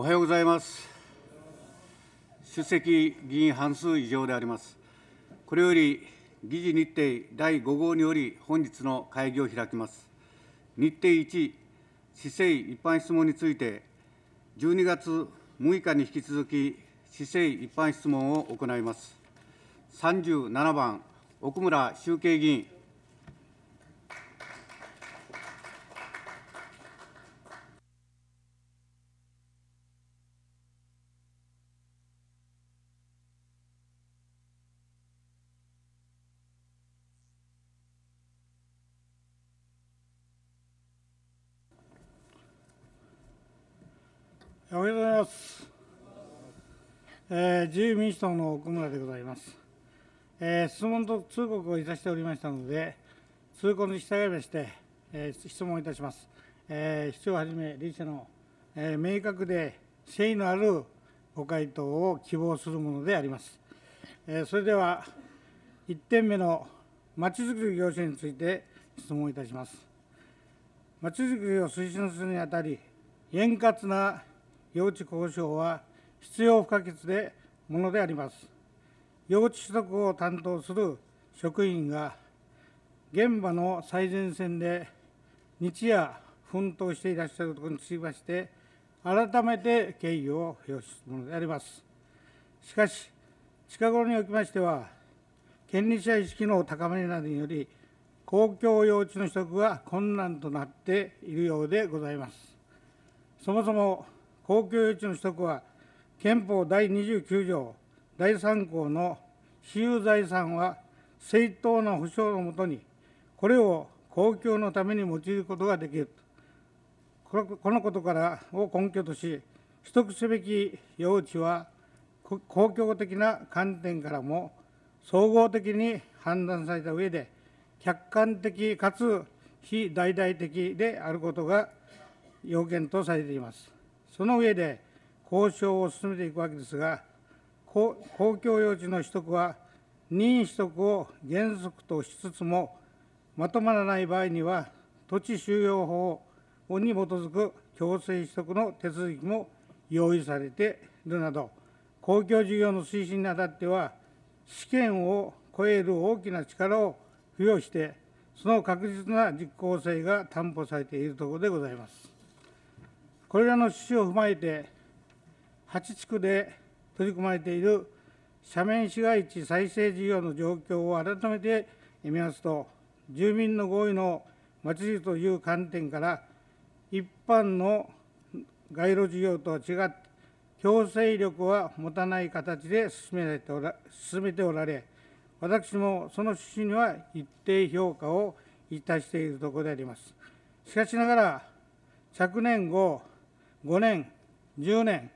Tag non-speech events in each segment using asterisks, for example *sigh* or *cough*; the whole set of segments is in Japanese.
おはようございます。出席議員半数以上であります。これより議事日程第5号により本日の会議を開きます。日程1、市政一般質問について、12月6日に引き続き、市政一般質問を行います。37番、奥村集計議員。自由民主党の奥村でございます。えー、質問と通告をいたしておりましたので、通告に従いまして、えー、質問いたします。えー、市長はじめ、理事の、えー、明確で誠意のあるご回答を希望するものであります。えー、それでは、1点目のまちづくり業者について質問いたします。まちづくりを推進するにあたり、円滑な用地交渉は必要不可欠でものであります。用地取得を担当する職員が現場の最前線で日夜奮闘していらっしゃることにつきまして、改めて敬意を表すものであります。しかし、近頃におきましては、権利者意識の高めなどにより、公共用地の取得が困難となっているようでございます。そもそも公共用地の取得は、憲法第29条第3項の私有財産は正当な保障のもとに、これを公共のために用いることができるこのことからを根拠とし、取得すべき用地は公共的な観点からも総合的に判断された上で、客観的かつ非大々的であることが要件とされています。その上で、交渉を進めていくわけですが、公共用地の取得は、任意取得を原則としつつも、まとまらない場合には、土地収容法に基づく強制取得の手続きも用意されているなど、公共事業の推進にあたっては、試験を超える大きな力を付与して、その確実な実効性が担保されているところでございます。これらの趣旨を踏まえて、8地区で取り組まれている斜面市街地再生事業の状況を改めて見ますと、住民の合意のまちづくりという観点から、一般の街路事業とは違って、強制力は持たない形で進められておら進めておられ、私もその趣旨には一定評価をいたしているところであります。しかしながら、昨年後、5年、10年、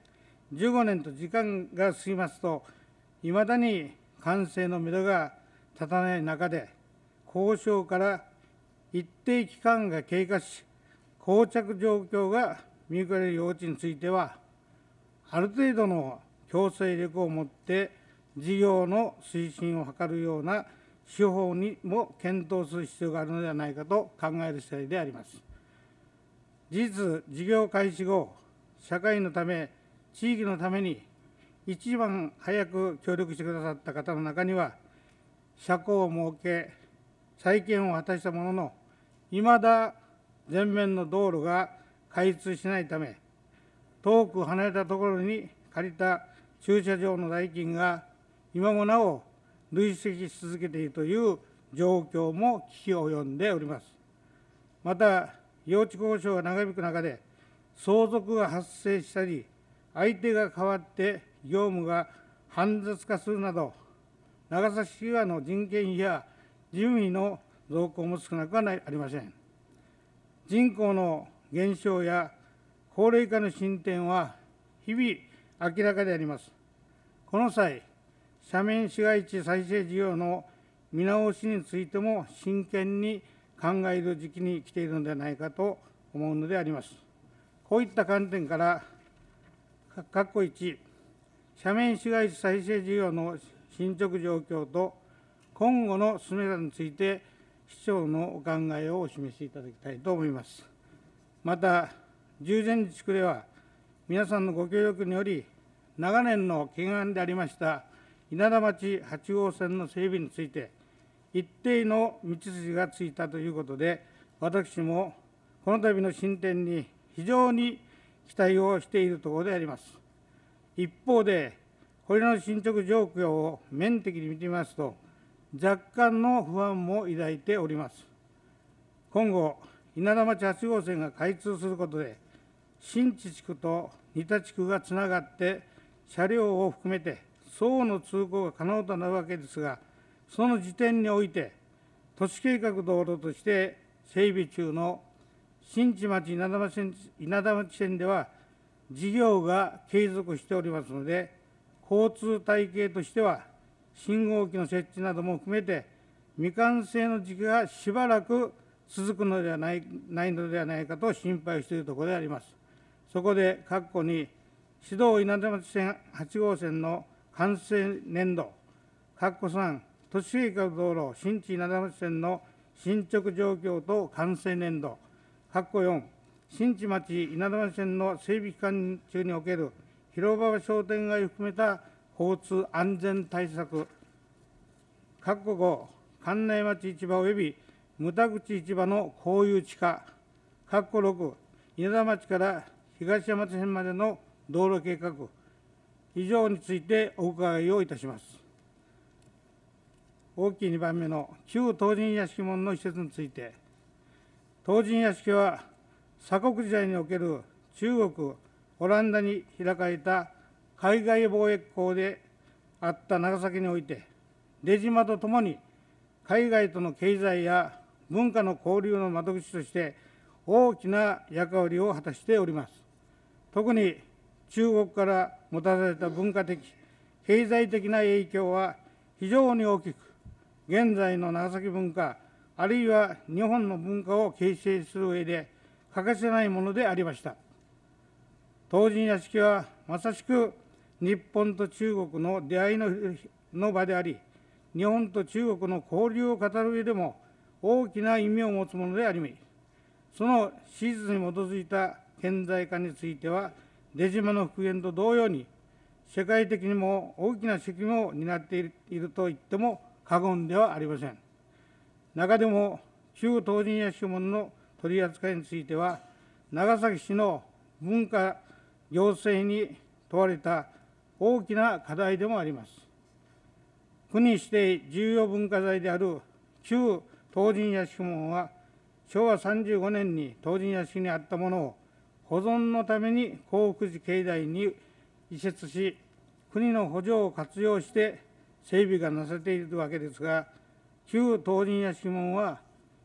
15年と時間が過ぎますと、いまだに完成のめどが立たない中で、交渉から一定期間が経過し、膠着状況が見受けられる用地については、ある程度の強制力を持って、事業の推進を図るような手法にも検討する必要があるのではないかと考える次第であります。事実、事業開始後、社会のため、地域のために一番早く協力してくださった方の中には、車庫を設け、再建を果たしたものの、いまだ全面の道路が開通しないため、遠く離れたところに借りた駐車場の代金が今もなお累積し続けているという状況も危機を及んでおります。また、用地交渉が長引く中で、相続が発生したり、相手が変わって業務が煩雑化するなど、長崎市側の人件費や事務費の増加も少なくはなありません。人口の減少や高齢化の進展は日々明らかであります。この際、斜面市街地再生事業の見直しについても真剣に考える時期に来ているのではないかと思うのであります。こういった観点から、括弧1、斜面市街地再生事業の進捗状況と、今後の進め方について、市長のお考えをお示しいただきたいと思います。また、従前地区では、皆さんのご協力により、長年の懸案でありました稲田町8号線の整備について、一定の道筋がついたということで、私もこの度の進展に非常に期待をしているところであります。一方で、これらの進捗状況を面的に見てみますと、若干の不安も抱いております。今後、稲田町8号線が開通することで、新地地区と仁田地区がつながって、車両を含めて相互の通行が可能となるわけですが、その時点において、都市計画道路として整備中の新地町稲田町稲田町線では、事業が継続しておりますので、交通体系としては、信号機の設置なども含めて、未完成の時期がしばらく続くのではないないのではないかと心配しているところであります。そこで、括弧に、指導稲田町線8号線の完成年度、括弧3、都市計画道路新地稲田町線の進捗状況と完成年度、括弧4、新地町稲田線の整備期間中における広場商店街を含めた交通安全対策、括弧5、関内町市場及び牟田口市場の公有地化、括弧6、稲田町から東山町線までの道路計画、以上についてお伺いをいたします。大きい2番目の旧東人屋敷門の施設について、唐人屋敷は鎖国時代における中国オランダに開かれた海外貿易港であった長崎において出島とともに海外との経済や文化の交流の窓口として大きな役割を果たしております特に中国からもたされた文化的経済的な影響は非常に大きく現在の長崎文化あるいは日本の文化を形成する上で欠かせないものでありました。唐人屋敷はまさしく日本と中国の出会いの場であり、日本と中国の交流を語る上でも大きな意味を持つものであります。その史実に基づいた顕在化については、出島の復元と同様に、世界的にも大きな責務を担っていると言っても過言ではありません。中でも中東人や指門の取り扱いについては、長崎市の文化行政に問われた大きな課題でもあります。国指定重要文化財である旧東人屋敷門は、昭和35年に東人屋敷にあったものを保存のために幸福寺境内に移設し、国の補助を活用して整備がなされているわけですが、旧東人屋敷門は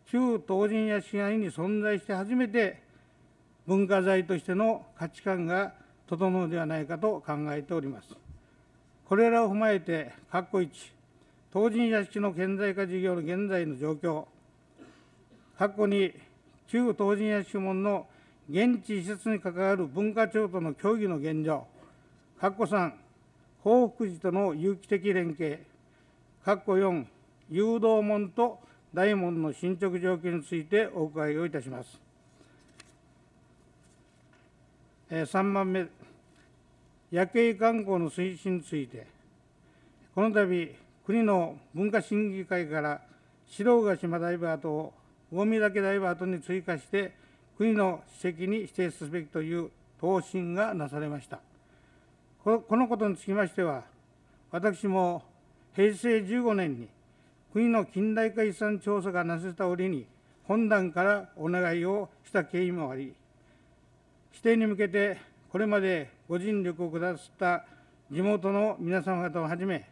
旧東人屋敷内に存在して初めて文化財としての価値観が整うのではないかと考えております。これらを踏まえて、括弧1、東人屋敷の顕在化事業の現在の状況、括弧2、旧東人屋敷門の現地移設に関わる文化庁との協議の現状、括弧3、幸福寺との有機的連携、括弧4、誘導門と大門の進捗状況についてお伺いをいたします。3番目、夜景観光の推進について、この度、国の文化審議会から白ヶ島ダイバーと大魚見岳ダイバーとに追加して、国の史跡に指定すべきという答申がなされました。このことにつきましては、私も平成15年に国の近代化遺産調査がなせた折に、本団からお願いをした経緯もあり、指定に向けて、これまでご尽力をくださった地元の皆様方をはじめ、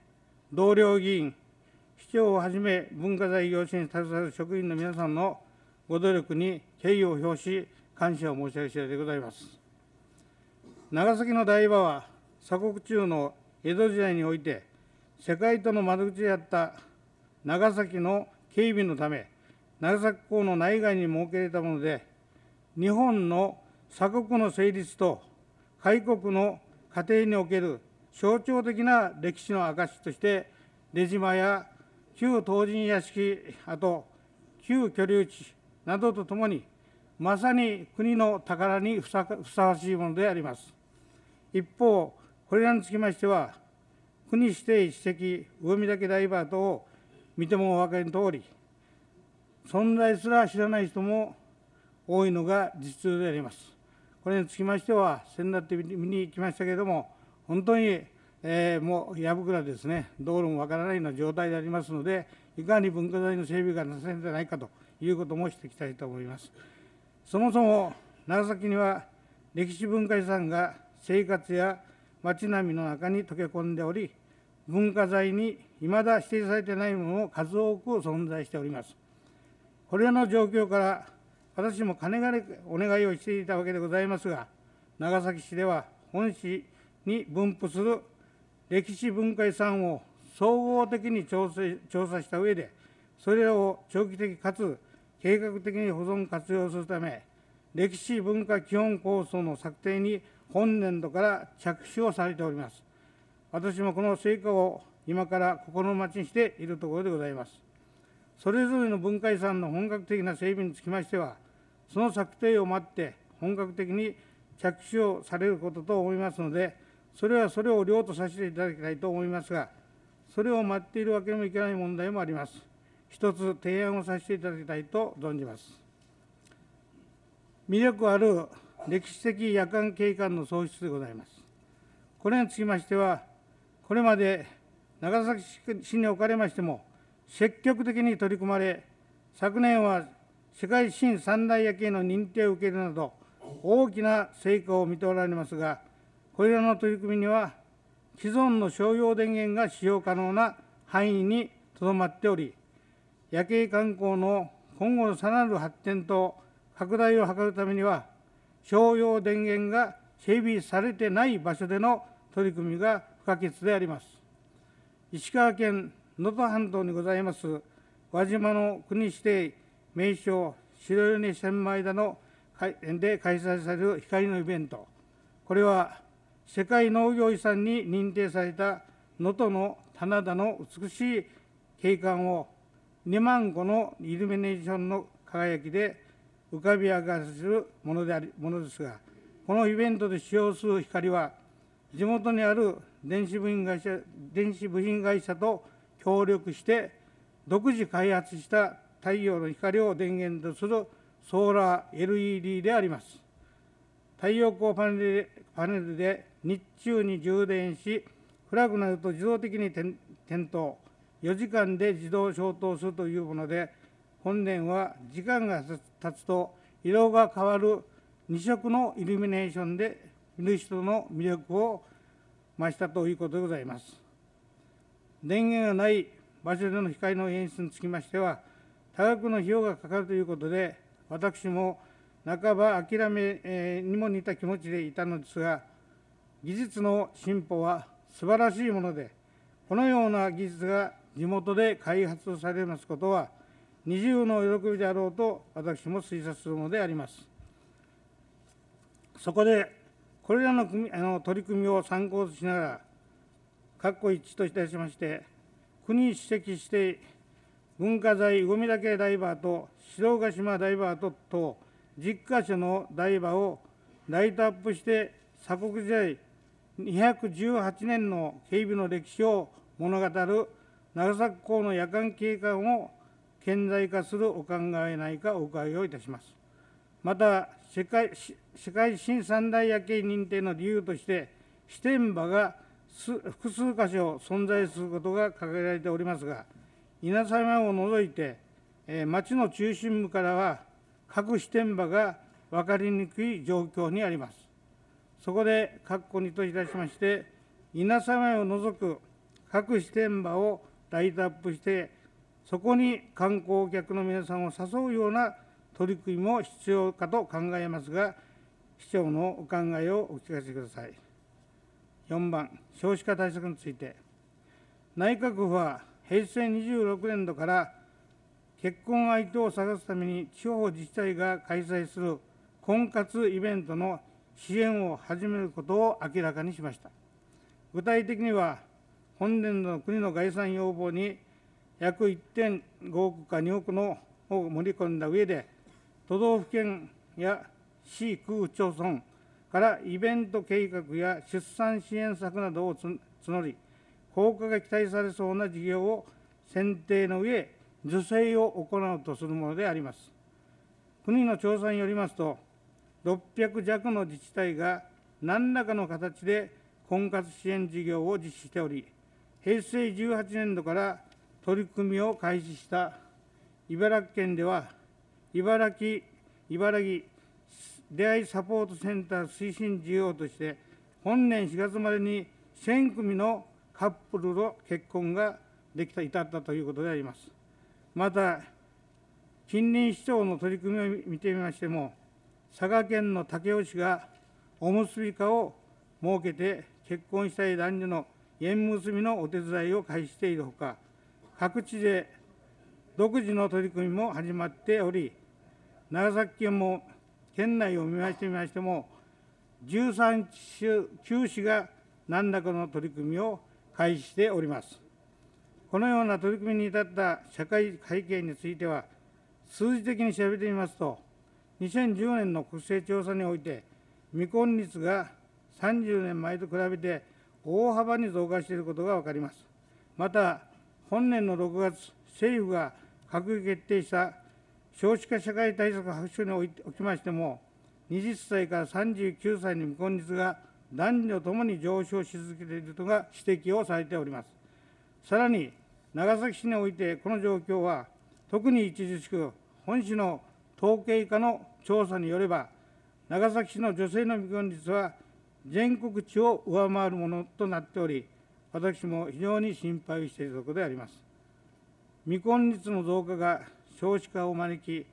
同僚議員、市長をはじめ、文化財業者に携わる職員の皆さんのご努力に敬意を表し、感謝を申し上げ次第でございます。長崎の台場は、鎖国中の江戸時代において、世界との窓口であった長崎の警備のため、長崎港の内外に設けられたもので、日本の鎖国の成立と、開国の過程における象徴的な歴史の証として、出島や旧東神屋敷跡、旧居留地などとともに、まさに国の宝にふさわしいものであります。一方、これらにつきましては、国指定史跡、魚見岳ダイバー等を見てもお分かりの通り存在すら知らない人も多いのが実情でありますこれにつきましては先だって見に行きましたけれども本当に、えー、もうやぶくらですね道路もわからないような状態でありますのでいかに文化財の整備がなされるんじゃないかということもしていきたいと思いますそもそも長崎には歴史文化遺産が生活や街並みの中に溶け込んでおり文化財に未だ指定されてないものも数多く存在しております。これらの状況から、私も金がお願いをしていたわけでございますが、長崎市では本市に分布する歴史文化遺産を総合的に調調査した上で、それらを長期的かつ計画的に保存活用するため、歴史文化基本構想の策定に本年度から着手をされております。私もこの成果を今から心待ちにしているところでございます。それぞれの文化遺産の本格的な整備につきましては、その策定を待って本格的に着手をされることと思いますので、それはそれを量とさせていただきたいと思いますが、それを待っているわけにもいけない問題もあります。一つ提案をさせていただきたいと存じます。魅力ある歴史的夜間景観の創出でございます。これにつきましては、これまで長崎市におかれましても、積極的に取り組まれ、昨年は世界新三大夜景の認定を受けるなど、大きな成果を見ておられますが、これらの取り組みには、既存の商用電源が使用可能な範囲にとどまっており、夜景観光の今後のさらなる発展と拡大を図るためには、商用電源が整備されてない場所での取り組みが不可欠であります。石川県能登半島にございます輪島の国指定名称白米千枚田ので開催される光のイベントこれは世界農業遺産に認定された能登の棚田の美しい景観を2万個のイルミネーションの輝きで浮かび上がらせるものでありものですがこのイベントで使用する光は地元にある電子部品会社電子部品会社と協力して独自開発した太陽の光を電源とするソーラー LED であります太陽光パネルパネルで日中に充電し暗くなると自動的に点灯4時間で自動消灯するというもので本年は時間が経つと色が変わる2色のイルミネーションで見る人の魅力を増したということでございます。電源がない場所での光の演出につきましては、多額の費用がかかるということで、私も半ば諦めにも似た気持ちでいたのですが、技術の進歩は素晴らしいもので、このような技術が地元で開発されますことは、二重の喜びであろうと、私も推察するのであります。そこでこれらの組あの取り組みを参考としながら、括弧1といたしまして、国史席指定文化財魚見岳ダイバーと白ヶ島ダイバーと等10カ所のダイバーをライトアップして鎖国時代218年の警備の歴史を物語る長崎港の夜間景観を顕在化するお考えないかお伺いをいたします。また世界世界新三大夜景認定の理由として、視点場が複数箇所存在することが掲げられておりますが、稲佐山を除いて、えー、町の中心部からは、各視点場が分かりにくい状況にあります。そこで、括弧2といたしまして、稲佐山を除く各視点場をライトアップして、そこに観光客の皆さんを誘うような取り組みも必要かと考えますが、市長のお考えをお聞かせください。4番、少子化対策について、内閣府は平成26年度から結婚相手を探すために地方自治体が開催する婚活イベントの支援を始めることを明らかにしました。具体的には、本年度の国の概算要望に約1.5億か2億のを盛り込んだ上で、都道府県や市区町村からイベント計画や出産支援策などを募り、効果が期待されそうな事業を選定の上、助成を行うとするものであります。国の調査によりますと、600弱の自治体が何らかの形で婚活支援事業を実施しており、平成18年度から取り組みを開始した茨城県では、茨城、茨城出会いサポートセンター推進事業として、本年4月までに1000組のカップルの結婚ができた、至ったということであります。また、近隣市長の取り組みを見てみましても、佐賀県の武雄市がおむすび課を設けて、結婚したい男女の縁結びのお手伝いを開始しているほか、各地で独自の取り組みも始まっており、長崎県も県内を見ましてみましても、13州9市が何らかの取り組みを開始しております。このような取り組みに至った社会背景については、数字的に調べてみますと、2010年の国勢調査において、未婚率が30年前と比べて大幅に増加していることが分かります。また、本年の6月、政府が閣議決定した少子化社会対策白書におきましても、20歳から39歳の未婚率が男女ともに上昇し続けているとが指摘をされております。さらに、長崎市においてこの状況は、特に著しく、本市の統計課の調査によれば、長崎市の女性の未婚率は全国値を上回るものとなっており、私も非常に心配しているところであります。未婚率の増加が少子化を招き、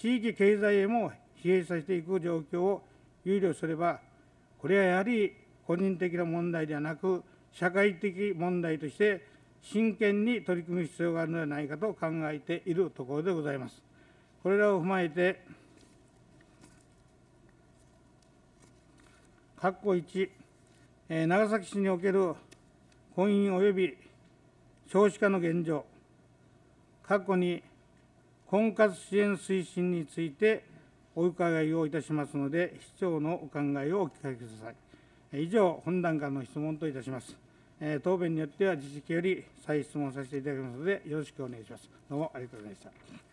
地域経済へも疲弊させていく状況を憂慮すれば、これはやはり個人的な問題ではなく、社会的問題として真剣に取り組む必要があるのではないかと考えているところでございます。これらを踏まえて、括弧1、え長崎市における婚姻及び少子化の現状、括弧2、婚活支援推進についてお伺いをいたしますので、市長のお考えをお聞かせください。以上、本段からの質問といたします。え答弁によっては、自治より再質問させていただきますので、よろしくお願いします。どうもありがとうございました。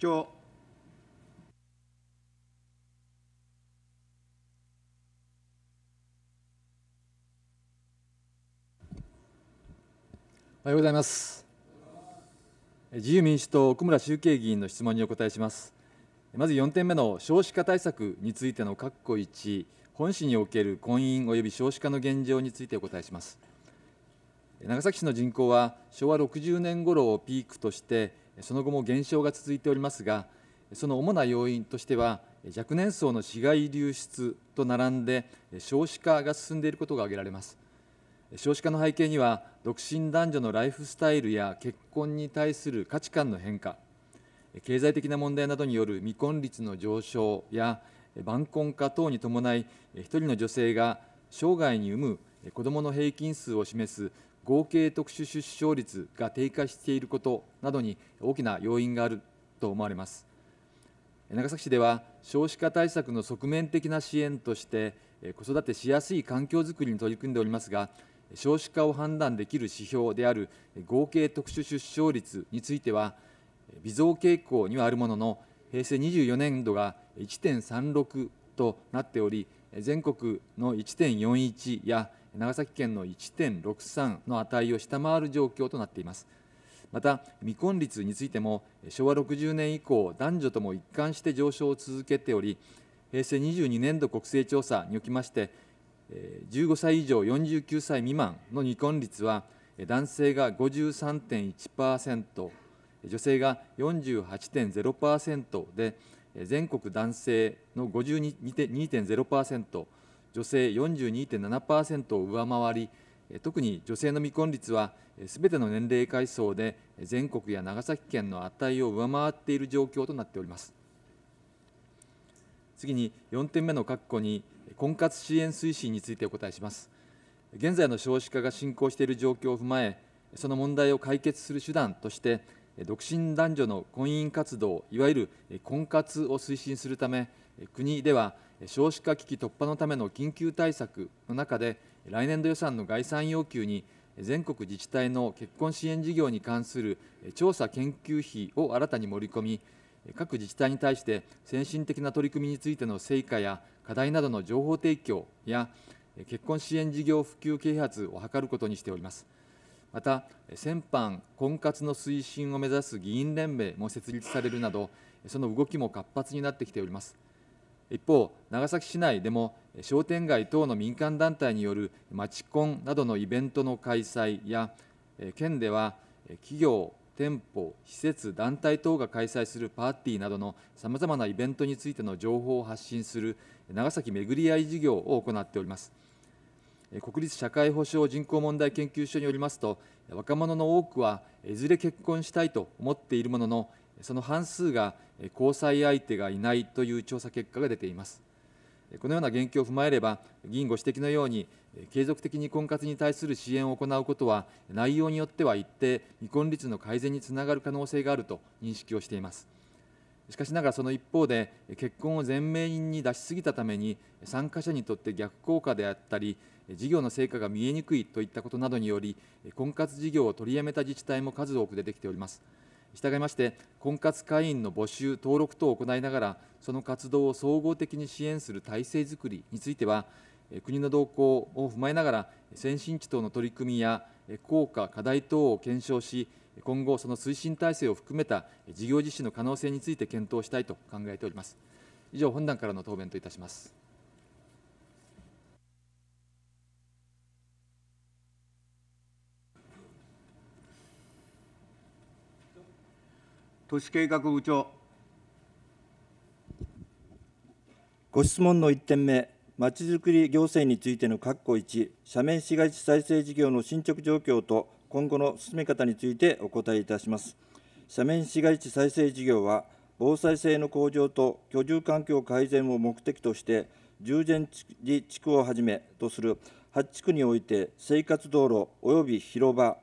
長おはようございます自由民主党奥村修慶議員の質問にお答えしますまず4点目の少子化対策についての括弧1本市における婚姻及び少子化の現状についてお答えします長崎市の人口は昭和60年頃をピークとしてその後も減少が続いておりますが、その主な要因としては、若年層の市街流出と並んで、少子化が進んでいることが挙げられます。少子化の背景には、独身男女のライフスタイルや結婚に対する価値観の変化、経済的な問題などによる未婚率の上昇や、晩婚化等に伴い、1人の女性が生涯に産む子どもの平均数を示す合計特殊出生率が低下していることなどに大きな要因があると思われます。長崎市では少子化対策の側面的な支援として子育てしやすい環境づくりに取り組んでおりますが少子化を判断できる指標である合計特殊出生率については微増傾向にはあるものの平成24年度が1.36となっており全国の1.41や長崎県の1.63の値を下回る状況となっていますまた未婚率についても昭和60年以降男女とも一貫して上昇を続けており平成22年度国勢調査におきまして15歳以上49歳未満の未婚率は男性が53.1%女性が48.0%で全国男性の52.0%女性42.7%を上回り、特に女性の未婚率はすべての年齢階層で全国や長崎県の値を上回っている状況となっております。次に4点目の括弧に婚活支援推進についてお答えします。現在の少子化が進行している状況を踏まえ、その問題を解決する手段として、独身男女の婚姻活動、いわゆる婚活を推進するため、国では少子化危機突破のための緊急対策の中で来年度予算の概算要求に全国自治体の結婚支援事業に関する調査研究費を新たに盛り込み各自治体に対して先進的な取り組みについての成果や課題などの情報提供や結婚支援事業普及啓発を図ることにしておりますまた先般婚活の推進を目指す議員連盟も設立されるなどその動きも活発になってきております一方、長崎市内でも商店街等の民間団体による町コンなどのイベントの開催や、県では企業、店舗、施設、団体等が開催するパーティーなどのさまざまなイベントについての情報を発信する長崎巡り合い事業を行っております。国立社会保障人口問題研究所によりますと、若者の多くはいずれ結婚したいと思っているものの、その半数が交際相手がいないという調査結果が出ています。このような現況を踏まえれば、議員ご指摘のように、継続的に婚活に対する支援を行うことは、内容によっては一定、未婚率の改善につながる可能性があると認識をしています。しかしながらその一方で、結婚を全面に出しすぎたために、参加者にとって逆効果であったり、事業の成果が見えにくいといったことなどにより、婚活事業を取りやめた自治体も数多く出てきております。従いまして婚活会員の募集登録等を行いながらその活動を総合的に支援する体制づくりについては国の動向を踏まえながら先進地等の取り組みや効果課題等を検証し今後その推進体制を含めた事業実施の可能性について検討したいと考えております以上本団からの答弁といたします都市計画部長。ご質問の1点目、まちづくり行政についての括弧1、斜面市街地再生事業の進捗状況と今後の進め方についてお答えいたします。斜面市街地再生事業は、防災性の向上と居住環境改善を目的として、従前地区をはじめとする8地区において、生活道路及び広場、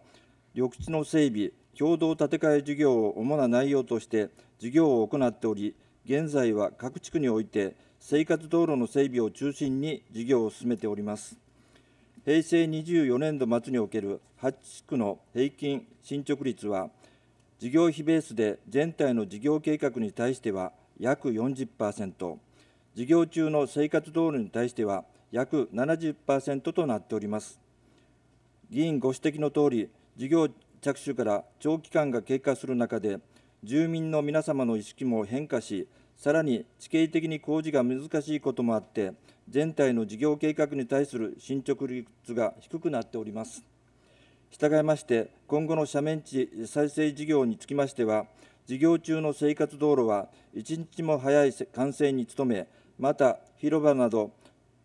緑地の整備、共同建て替え事業を主な内容として事業を行っており、現在は各地区において生活道路の整備を中心に事業を進めております。平成24年度末における8地区の平均進捗率は、事業費ベースで全体の事業計画に対しては約40%、事業中の生活道路に対しては約70%となっております。議員ご指摘のとおり、事業着手から長期間が経過する中で、住民の皆様の意識も変化し、さらに地形的に工事が難しいこともあって、全体の事業計画に対する進捗率が低くなっております。従いまして、今後の斜面地再生事業につきましては、事業中の生活道路は一日も早い完成に努め、また広場など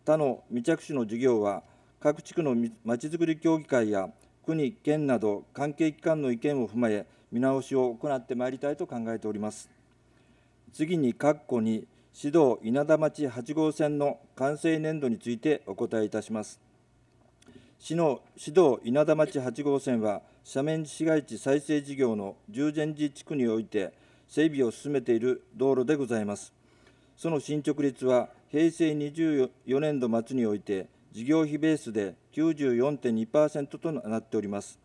他の未着手の事業は、各地区のまちづくり協議会や国、県など関係機関の意見を踏まえ、見直しを行ってまいりたいと考えております。次に、括弧に、市道稲田町8号線の完成年度についてお答えいたします。市の指道稲田町8号線は、斜面市街地再生事業の従前寺地区において、整備を進めている道路でございます。その進捗率は、平成24年度末において事業費ベースで94.2%となっております。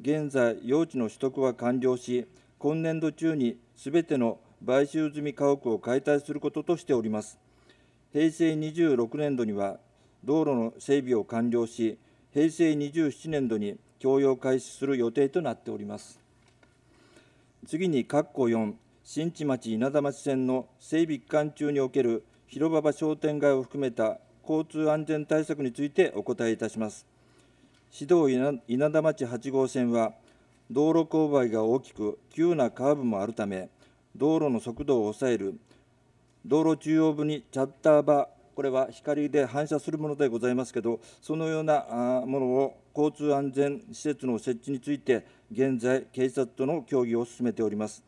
現在、用地の取得は完了し、今年度中にすべての買収済み家屋を解体することとしております。平成26年度には道路の整備を完了し、平成27年度に供用開始する予定となっております。次に、括弧4、新地町稲田町線の整備期間中における広場場商店街を含めた交通安全対策についてお答えいたします。市道稲田町8号線は、道路勾配が大きく、急なカーブもあるため、道路の速度を抑える、道路中央部にチャッター場、これは光で反射するものでございますけど、そのようなものを交通安全施設の設置について、現在、警察との協議を進めております。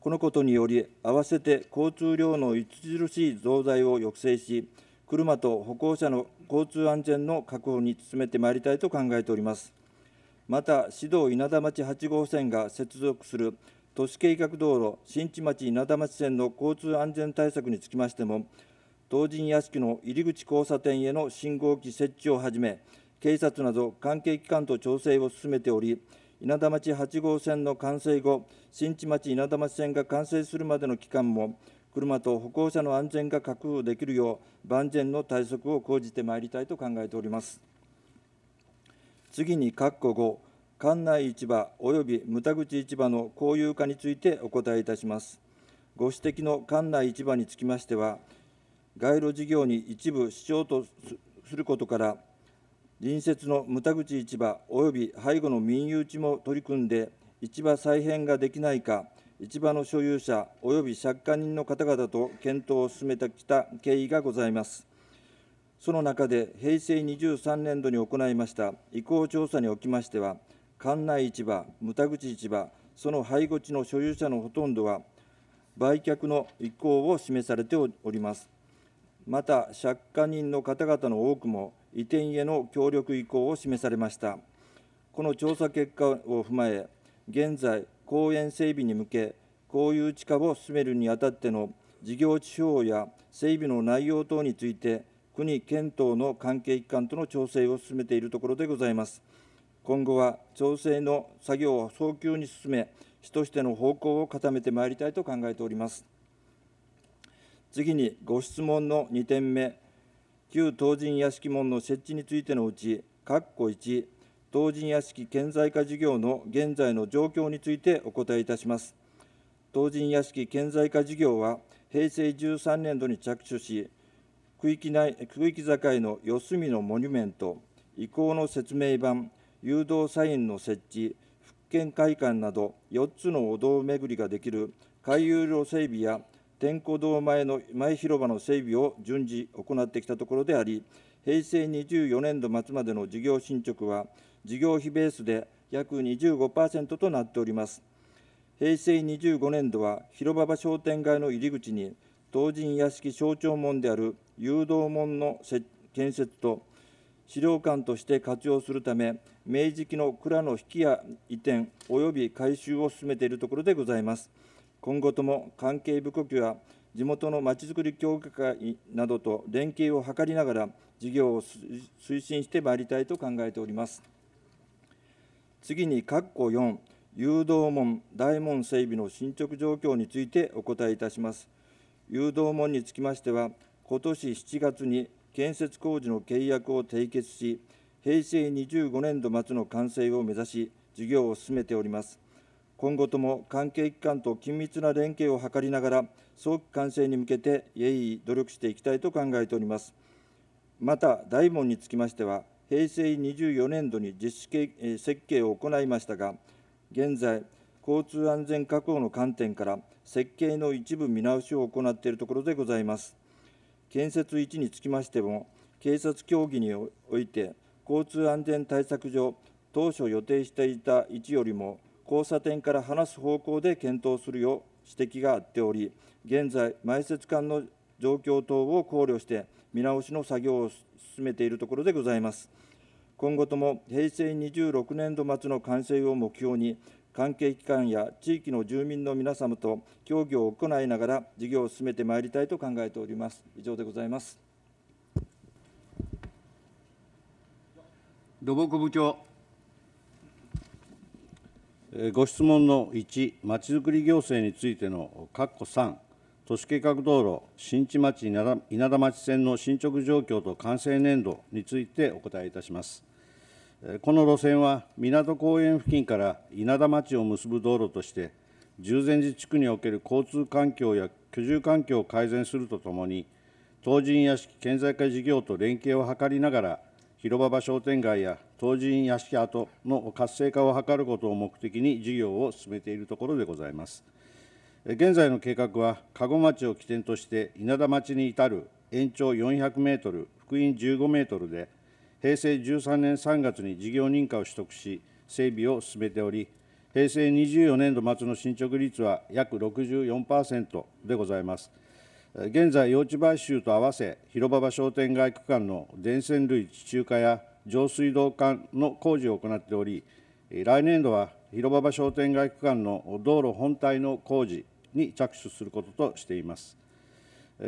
このことにより、合わせて交通量の著しい増大を抑制し、車と歩行者の交通安全の確保に努めてまいりたいと考えております。また、市道稲田町8号線が接続する都市計画道路新地町稲田町線の交通安全対策につきましても、東人屋敷の入り口交差点への信号機設置をはじめ、警察など関係機関と調整を進めており、稲田町8号線の完成後、新地町稲田町線が完成するまでの期間も、車と歩行者の安全が確保できるよう、万全の対策を講じてまいりたいと考えております。次に、括弧5、館内市場及び牟田口市場の公有化についてお答えいたします。ご指摘の館内市場につきましては、街路事業に一部支障とすることから、隣接の牟田口市場及び背後の民有地も取り組んで、市場再編ができないか、市場の所有者及び借家人の方々と検討を進めてきた経緯がございます。その中で、平成23年度に行いました意向調査におきましては、館内市場、牟田口市場、その配後地の所有者のほとんどは、売却の意向を示されております。また、借家人の方々の多くも、移転への協力意向を示されました。この調査結果を踏まえ、現在、公園整備に向け、公有地化を進めるにあたっての事業地方や整備の内容等について、国、県等の関係機関との調整を進めているところでございます。今後は調整の作業を早急に進め、市としての方向を固めてまいりたいと考えております。次に、ご質問の2点目、旧東人屋敷門の設置についてのうち、括弧1、同人屋敷建材化事業の現在の状況についてお答えいたします。同人屋敷顕在化事業は、平成13年度に着手し、区域内区域境の四隅のモニュメント、遺構の説明板、誘導サインの設置、復権会館など4つのお堂巡りができる回遊路整備や天呼堂前の前広場の整備を順次行ってきたところであり、平成24年度末までの事業進捗は事業費ベースで約25%となっております。平成25年度は広場場商店街の入り口に東人屋敷象徴門である誘導門の建設と資料館として活用するため明治期の蔵の引きや移転及び改修を進めているところでございます。今後とも関係部顧や地元のまちづくり協議会などと連携を図りながら事業を推進してまいりたいと考えております。次に括弧4、誘導門、大門整備の進捗状況についてお答えいたします。誘導門につきましては、今年7月に建設工事の契約を締結し、平成25年度末の完成を目指し、事業を進めております。今後とも関係機関と緊密な連携を図りながら、早期完成に向けて鋭意努力していきたいと考えております。また、大門につきましては、平成24年度に実施設計を行いましたが、現在、交通安全確保の観点から、設計の一部見直しを行っているところでございます。建設位置につきましても、警察協議において、交通安全対策上、当初予定していた位置よりも、交差点から離す方向で検討するよう指摘があっており、現在、埋設管の状況等を考慮して、見直しの作業を進めているところでございます。今後とも平成26年度末の完成を目標に、関係機関や地域の住民の皆様と協議を行いながら、事業を進めてまいりたいと考えております。以上でございます。土木部長。ご質問の1、まちづくり行政についての括弧3、都市計画道路新地町稲田町線の進捗状況と完成年度についてお答えいたします。この路線は港公園付近から稲田町を結ぶ道路として、従前寺地区における交通環境や居住環境を改善するとともに、東寺院屋敷建材化事業と連携を図りながら、広場場商店街や東寺院屋敷跡の活性化を図ることを目的に事業を進めているところでございます。現在の計画は、加護町を起点として稲田町に至る延長400メートル、福音15メートルで、平成13年3月に事業認可を取得し、整備を進めており、平成24年度末の進捗率は約64%でございます。現在、用地買収と合わせ、広場場商店街区間の電線類地中化や上水道管の工事を行っており、来年度は広場場商店街区間の道路本体の工事に着手することとしています。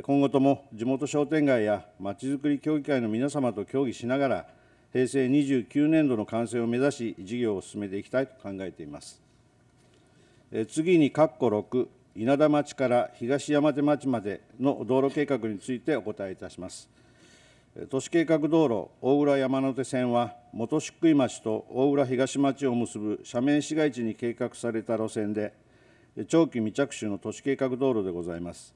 今後とも地元商店街やまちづくり協議会の皆様と協議しながら、平成29年度の完成を目指し、事業を進めていきたいと考えています。次に、括弧6、稲田町から東山手町までの道路計画についてお答えいたします。都市計画道路大浦山手線は、元宿井町と大浦東町を結ぶ斜面市街地に計画された路線で、長期未着手の都市計画道路でございます。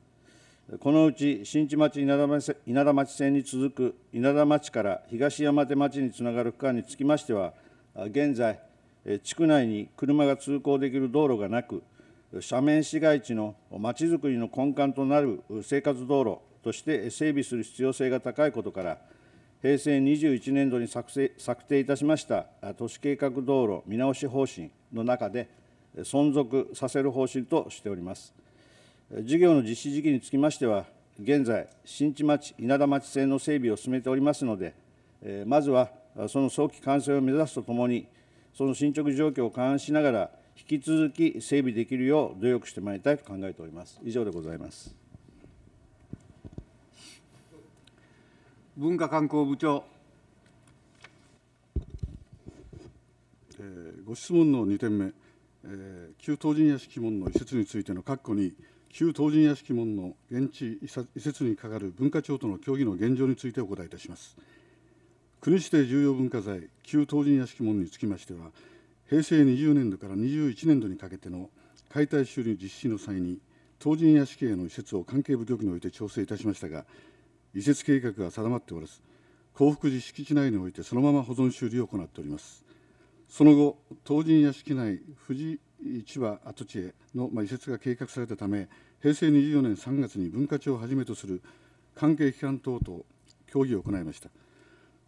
このうち新地町稲田町稲田町線に続く稲田町から東山手町につながる区間につきましては、現在、地区内に車が通行できる道路がなく、斜面市街地のまちづくりの根幹となる生活道路として整備する必要性が高いことから、平成21年度に策定いたしました都市計画道路見直し方針の中で、存続させる方針としております。事業の実施時期につきましては、現在、新地町、稲田町線の整備を進めておりますので、まずはその早期完成を目指すとともに、その進捗状況を勘案しながら、引き続き整備できるよう努力してまいりたいと考えております。以上でございます。文化観光部長。えご質問の2点目。えー、旧東人屋敷門の移設についての括弧に旧東人屋敷門の現地移設に係る文化庁との協議の現状についてお答えいたします国指定重要文化財旧東人屋敷門につきましては平成20年度から21年度にかけての解体修理実施の際に東人屋敷への移設を関係部局において調整いたしましたが移設計画が定まっておらず幸福寺敷地内においてそのまま保存修理を行っておりますその後東神屋敷内富士千葉跡地への、移設が計画されたため平成24年3月に文化庁をはじめとする関係機関等と協議を行いました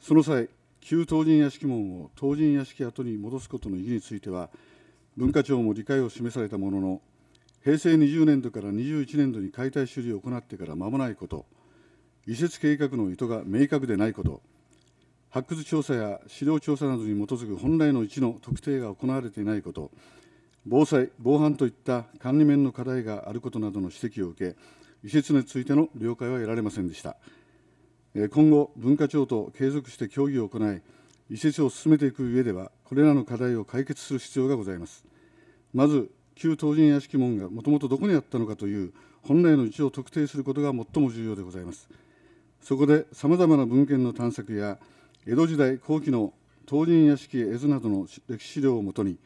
その際旧東神屋敷門を東神屋敷跡に戻すことの意義については文化庁も理解を示されたものの平成20年度から21年度に解体修理を行ってから間もないこと移設計画の意図が明確でないこと発掘調査や資料調査などに基づく本来の位置の特定が行われていないこと、防災、防犯といった管理面の課題があることなどの指摘を受け、移設についての了解は得られませんでした。今後、文化庁と継続して協議を行い、移設を進めていく上では、これらの課題を解決する必要がございます。まず、旧東人屋敷門がもともとどこにあったのかという本来の位置を特定することが最も重要でございます。そこで、様々な文献の探索や、江戸時代後期の東人屋敷絵図などの歴史資料をもとに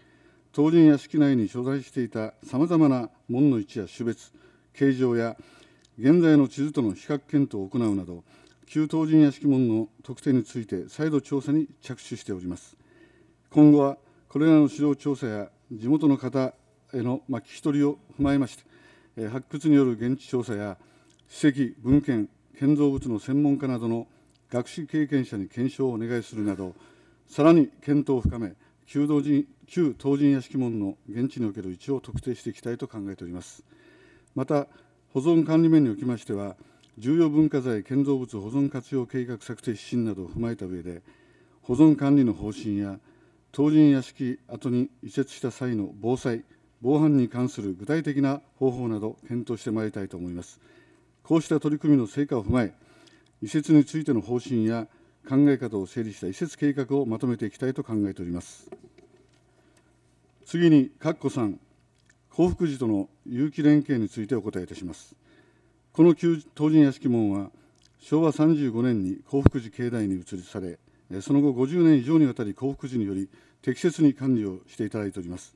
東人屋敷内に所在していたさまざまな門の位置や種別形状や現在の地図との比較検討を行うなど旧東人屋敷門の特定について再度調査に着手しております今後はこれらの資料調査や地元の方への聞き取りを踏まえまして発掘による現地調査や史跡文献建造物の専門家などの学士経験者に検証をお願いするなど、さらに検討を深め、旧同人旧東人屋敷門の現地における位置を特定していきたいと考えております。また、保存管理面におきましては、重要文化財建造物保存活用計画策定指針などを踏まえた上で、保存管理の方針や、東人屋敷跡に移設した際の防災、防犯に関する具体的な方法など検討してまいりたいと思います。こうした取り組みの成果を踏まえ、移設についての方針や考え方を整理した移設計画をまとめていきたいと考えております。次に、括弧3、幸福寺との有機連携についてお答えいたします。この旧東人屋敷門は、昭和35年に幸福寺境内に移りされ、その後50年以上にわたり幸福寺により適切に管理をしていただいております。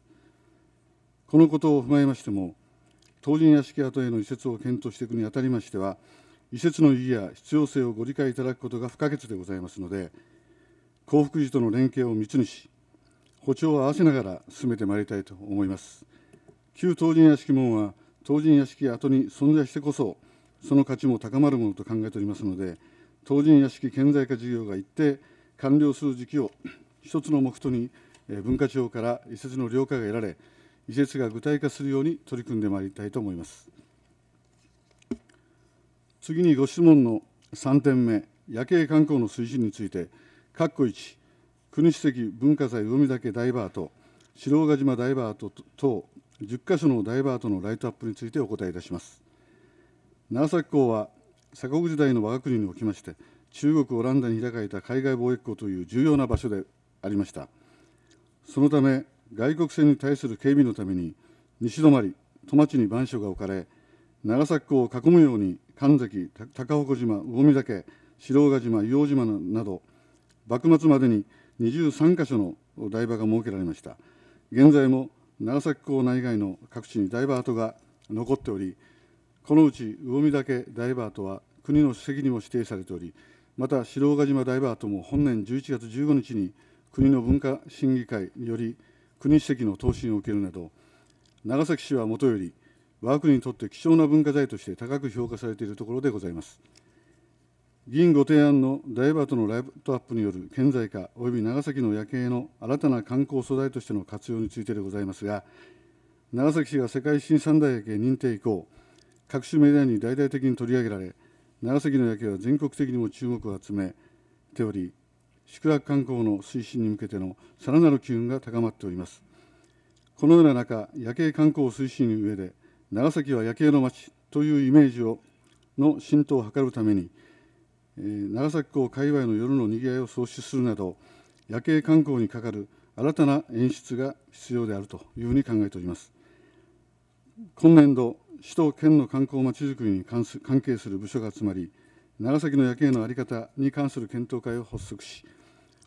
このことを踏まえましても、東人屋敷跡への移設を検討していくにあたりましては、移設の意義や必要性をご理解いただくことが不可欠でございますので、幸福寺との連携を密にし、歩調を合わせながら進めてまいりたいと思います。旧東人屋敷門は、東人屋敷跡に存在してこそ、その価値も高まるものと考えておりますので、東人屋敷顕在化事業が一定、完了する時期を一つの目途に、文化庁から移設の了解が得られ、移設が具体化するように取り組んでまいりたいと思います。次にご質問の3点目、夜景観光の推進について、括弧1、国史跡文化財海岳ダイバーと、白岡島ダイバート等10カ所のダイバートのライトアップについてお答えいたします。長崎港は鎖国時代の我が国におきまして、中国、オランダに開かれた海外貿易港という重要な場所でありました。そのため、外国船に対する警備のために、西泊、戸町に番所が置かれ、長崎港を囲むように神崎高岡島魚見岳白岡島硫黄島など幕末までに23か所の台場が設けられました現在も長崎港内外の各地に台場跡が残っておりこのうち魚見岳台場跡は国の史跡にも指定されておりまた白岡島台場跡も本年11月15日に国の文化審議会により国史跡の答申を受けるなど長崎市はもとより我が国にとって貴重な文化財として高く評価されているところでございます。議員ご提案のダイバーとのライトアップによる顕在化及び長崎の夜景の新たな観光素材としての活用についてでございますが、長崎市が世界新三大夜景認定以降、各種メディアに大々的に取り上げられ、長崎の夜景は全国的にも注目を集めており、宿泊観光の推進に向けてのさらなる機運が高まっております。このような中、夜景観光を推進上で、長崎は夜景の街というイメージをの浸透を図るために、えー、長崎港界隈の夜の賑わいを創出するなど夜景観光にかかる新たな演出が必要であるというふうに考えております今年度首都圏の観光まちづくりに関す関係する部署が集まり長崎の夜景の在り方に関する検討会を発足し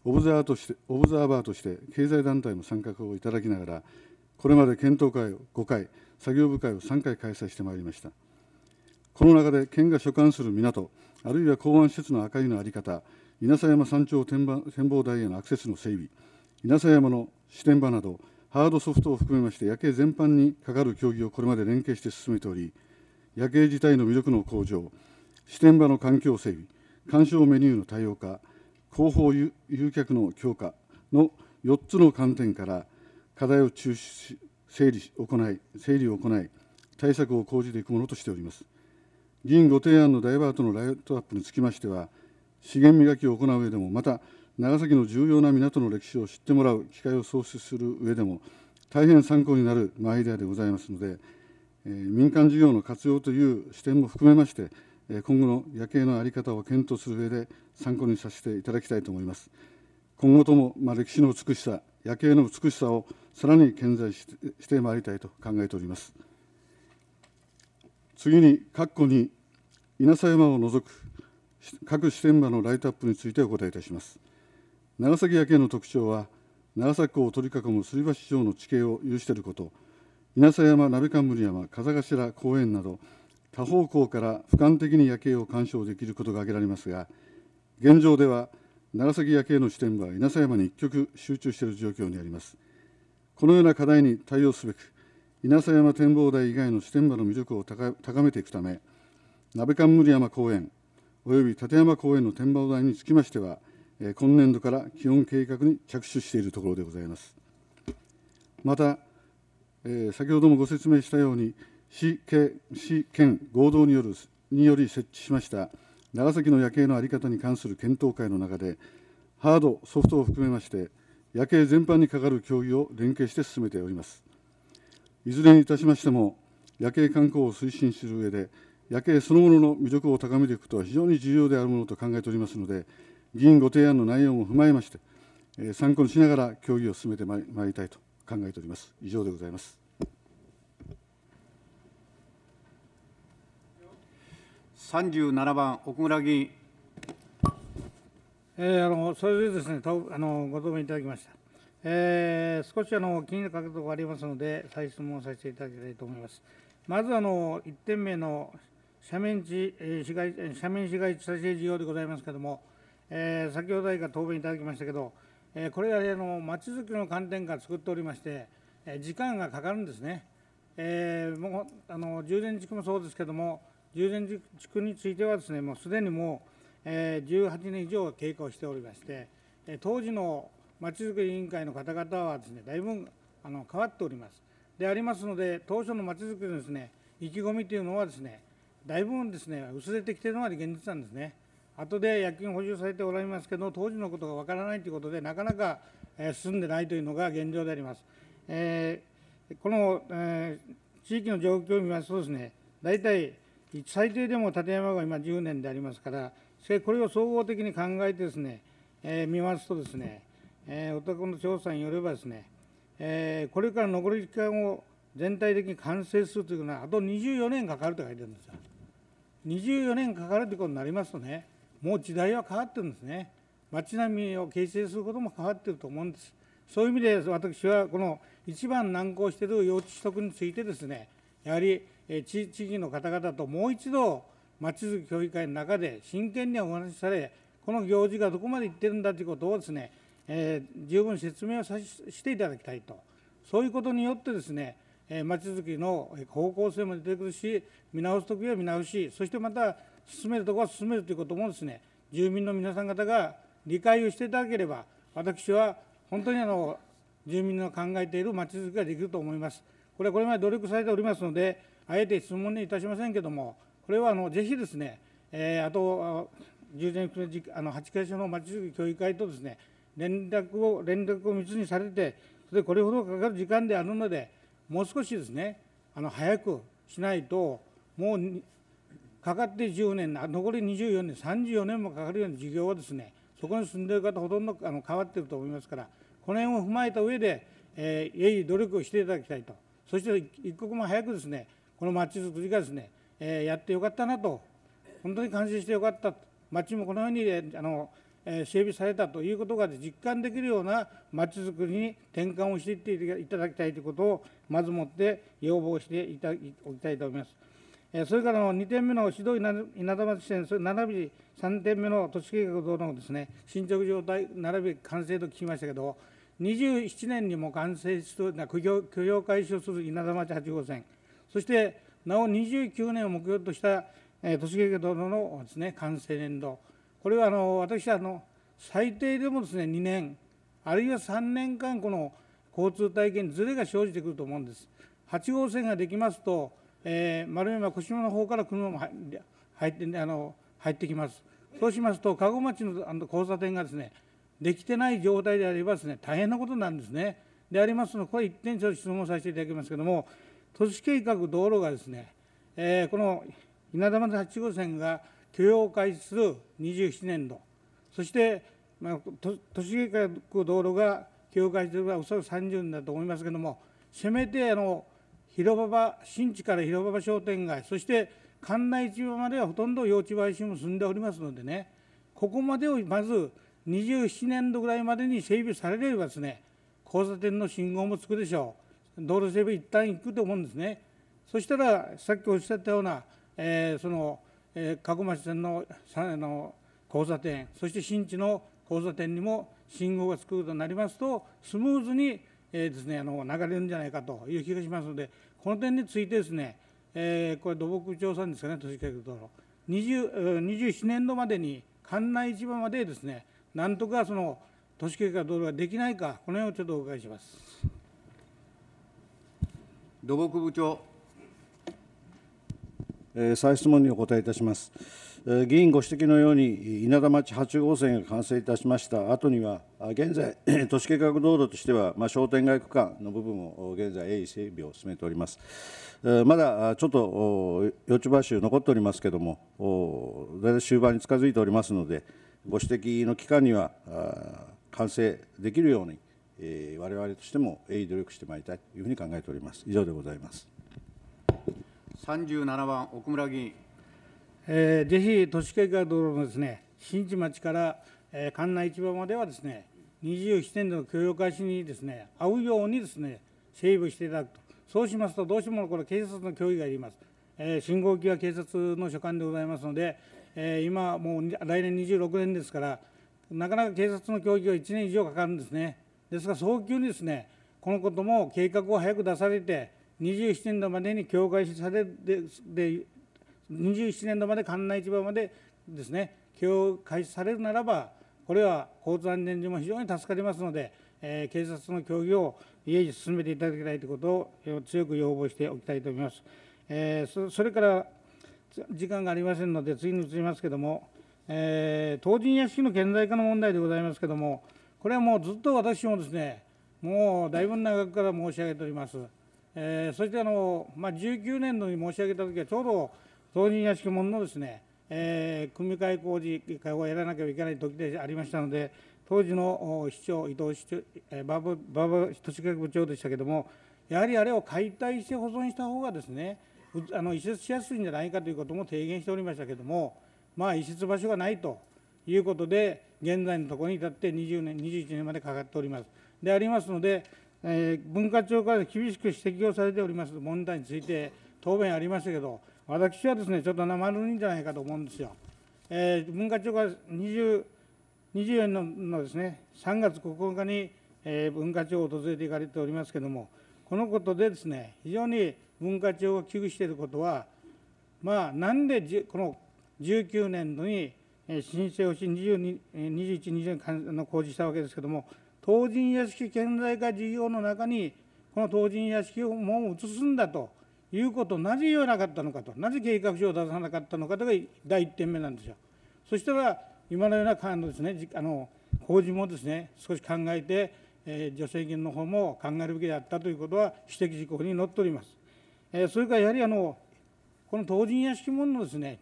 オブザーとしてオブザーバーとして経済団体も参画をいただきながらこれまで検討会を5回作業部会を3回開催してまいりましたこの中で県が所管する港あるいは港湾施設の明かりの在り方稲佐山山頂展望台へのアクセスの整備稲佐山の視点場などハードソフトを含めまして夜景全般にかかる協議をこれまで連携して進めており夜景自体の魅力の向上支店場の環境整備鑑賞メニューの多様化広報誘客の強化の4つの観点から課題を抽出し整理行い整理を行い対策を講じていくものとしております議員ご提案のダイバートのライトアップにつきましては資源磨きを行う上でもまた長崎の重要な港の歴史を知ってもらう機会を創出する上でも大変参考になるアイデアでございますので、えー、民間事業の活用という視点も含めまして、えー、今後の夜景の在り方を検討する上で参考にさせていただきたいと思います。今後とも、まあ、歴史の美しさ、夜景の美しさをさらに健在してまいりたいと考えております次に括弧に稲佐山を除く各支店場のライトアップについてお答えいたします長崎夜景の特徴は長崎港を取り囲むすり橋上の地形を有していること稲佐山鍋冠山風頭公園など多方向から俯瞰的に夜景を鑑賞できることが挙げられますが現状では長崎夜景の視点は稲佐山に一極集中している状況にあります。このような課題に対応すべく稲佐山展望台以外の支店場の魅力を高めていくため鍋冠森山公園および立山公園の展望台につきましては今年度から基本計画に着手しているところでございますまた先ほどもご説明したように市県市県合同によるにより設置しました長崎の夜景の在り方に関する検討会の中でハードソフトを含めまして夜景全般にかかる協議を連携して進めております。いずれにいたしましても、夜景観光を推進する上で、夜景そのものの魅力を高めていくことは非常に重要であるものと考えておりますので、議員ご提案の内容も踏まえまして、え参考にしながら協議を進めてまいりたいと考えております。以上でございます。37番、奥村議員。えー、あのそれでですねあのご答弁いただきました、えー、少しあの気になる角とがありますので再質問させていただきたいと思いますまずあの1点目の斜面地、え市街斜面市街地再生事業でございますけれども、えー、先ほどか答弁いただきましたけど、えー、これがあのまちづくりの観点から作っておりまして、えー、時間がかかるんですね、えー、もうあの充電地区もそうですけれども充電地区についてはですねもうすでにもう18年以上が経過をしておりまして当時のまちづくり委員会の方々はですねだいぶあの変わっておりますでありますので当初のまちづくりのですね意気込みというのはですねだいぶですね薄れてきているのが現実なんですね後で薬品補充されておられますけど当時のことがわからないということでなかなか進んでないというのが現状であります、えー、この、えー、地域の状況を見ますとですね大体最低でも立山が今10年でありますからで、これを総合的に考えてですね、えー、見ますとですね、えー、お宅の調査によればですね、えー、これから残り時間を全体的に完成するというのはあと24年かかると書いてるんですよ。24年かかるということになりますとねもう時代は変わってるんですね街並みを形成することも変わってると思うんですそういう意味で私はこの一番難航している用地取得についてですねやはり地域の方々ともう一度まちづく協議会の中で真剣にお話しされ、この行事がどこまでいってるんだということをですね、えー、十分説明をさしていただきたいと、そういうことによってですね、まちづくりの方向性も出てくるし、見直すときは見直し、そしてまた進めるところは進めるということもですね、住民の皆さん方が理解をしていただければ、私は本当にあの住民の考えているまちづくりができると思います。これはこれまで努力されておりますので、あえて質問にいたしませんけども、これはあのぜひですね、えー、あと10年9あの八ヶ所のまちづくり協議会とですね連絡を連絡を密にされてそれでこれほどかかる時間であるのでもう少しですねあの早くしないともうかかって10年残り24年34年もかかるような事業はですねそこに住んでいる方ほとんどあの変わっていると思いますからこの辺を踏まえた上で、えー、鋭意努力をしていただきたいとそして一刻も早くですねこのまちづくりがですねえやってよかったなと、本当に感心してよかったと、町もこのようにあの、え整備されたということが実感できるような町づくりに転換をしていっていただきたいということを、まずもって要望していただきたいと思います。それからの2点目の指導稲田町線、並び3点目の都市計画等のですね進捗状態、並び完成と聞きましたけど、27年にも完成する、な苦行、許容開始をする稲田町8号線、そしてなお29年を目標とした栃木県殿のです、ね、完成年度、これはあの私はあの最低でもです、ね、2年、あるいは3年間、この交通体験にずれが生じてくると思うんです。8号線ができますと、えー、丸山、小島の方から車も入ってあの入ってきます。そうしますと、護町のあの交差点がですねできてない状態であればですね大変なことなんですね。でありますのこれ一点ちょっと質問させていただきますけれども、都市計画道路がですね、えー、この稲田八8号線が許容を開始する27年度、そして、まあ、都市計画道路が許容開始するのはおそらく30年だと思いますけれども、せめてあの広場新地から広場商店街、そして館内市場まではほとんど用地買収も進んでおりますのでね、ここまでをまず27年度ぐらいまでに整備されればですね、交差点の信号もつくでしょう。道路整備一旦行くと思うんですね。そしたらさっきおっしゃったような、えー、その、えー、加古町線のあの交差点そして新地の交差点にも信号がつくことになりますとスムーズに、えー、ですねあの流れるんじゃないかという気がしますのでこの点についてですね、えー、これ土木調査ですかね都市計画道路27年度までに関内市場までですねなんとかその都市計画道路ができないかこの辺をちょっとお伺いします。土木部長。再質問にお答えいたします。議員ご指摘のように、稲田町八号線が完成いたしました後には、現在、都市計画道路としては、まあ、商店街区間の部分を現在、鋭意整備を進めております。まだちょっと四場所残っておりますけれども、大体終盤に近づいておりますので、ご指摘の期間には完成できるように、えー、我々としても鋭意努力してまいりたいというふうに考えております。以上でございます。37番奥村議員、えー、ぜひ都市計画道路のですね新地町から、えー、関内市場まではですね27年度の許容開始にですね合うようにですね整備していただくとそうしますとどうしてもこれ警察の脅威がいります、えー、信号機は警察の所管でございますので、えー、今もう来年26年ですからなかなか警察の協議は1年以上かかるんですねですが、早急にですね、このことも計画を早く出されて、27年度までに境界視されでで、27年度まで関内市場までですね、境界視されるならば、これは交通安全上も非常に助かりますので、えー、警察の協議を家に進めていただきたいということを強く要望しておきたいと思います。えー、それから時間がありませんので次に移りますけれども、えー、当人屋敷の顕在化の問題でございますけれどもこれはもうずっと私もですねもうだいぶ長くから申し上げております、えー、そしてあの、まあ、19年度に申し上げた時はちょうど当人屋敷門のですね、えー、組み換え工事会をやらなければいけない時でありましたので当時の市長伊藤市長、え馬場都市俊明部長でしたけどもやはりあれを解体して保存した方がですねあの移設しやすいんじゃないかということも提言しておりましたけどもまあ移設場所がないということで現在のところに至って20年、21年までかかっております。でありますので、えー、文化庁から厳しく指摘をされております問題について、答弁ありましたけど、私はですね、ちょっと生ぬるいんじゃないかと思うんですよ。えー、文化庁が20 24年のですね、3月9日に、えー、文化庁を訪れていかれておりますけれども、このことでですね、非常に文化庁が危惧していることは、まあ、なんでこの19年度に申請をし、21、22年公示したわけですけれども、当人屋敷建材化事業の中に、この当人屋敷をもう移すんだということをなぜ言わなかったのかと、なぜ計画書を出さなかったのかとが第1点目なんですよ。そしたら、今のような感のですね、あの工事もですね、少し考えて、えー、助成金の方も考えるべきであったということは指摘事項に載っております。えー、それからやはりあのこの当人屋敷門のですね